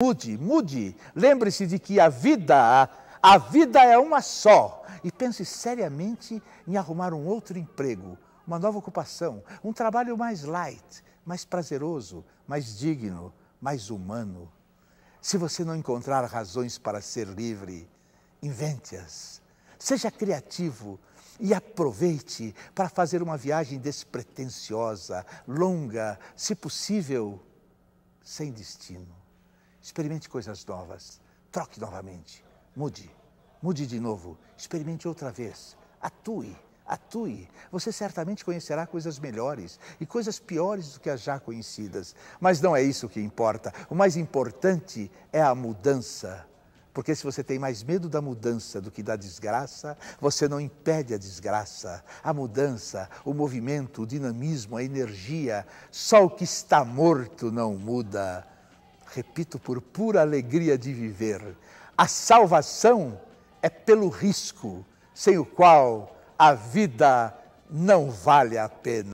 Mude, mude. Lembre-se de que a vida, a vida é uma só. E pense seriamente em arrumar um outro emprego, uma nova ocupação, um trabalho mais light, mais prazeroso, mais digno, mais humano. Se você não encontrar razões para ser livre, invente-as. Seja criativo e aproveite para fazer uma viagem despretensiosa, longa, se possível, sem destino experimente coisas novas, troque novamente, mude, mude de novo, experimente outra vez, atue. Atue, você certamente conhecerá coisas melhores e coisas piores do que as já conhecidas. Mas não é isso que importa. O mais importante é a mudança. Porque se você tem mais medo da mudança do que da desgraça, você não impede a desgraça. A mudança, o movimento, o dinamismo, a energia, só o que está morto não muda repito, por pura alegria de viver. A salvação é pelo risco, sem o qual a vida não vale a pena.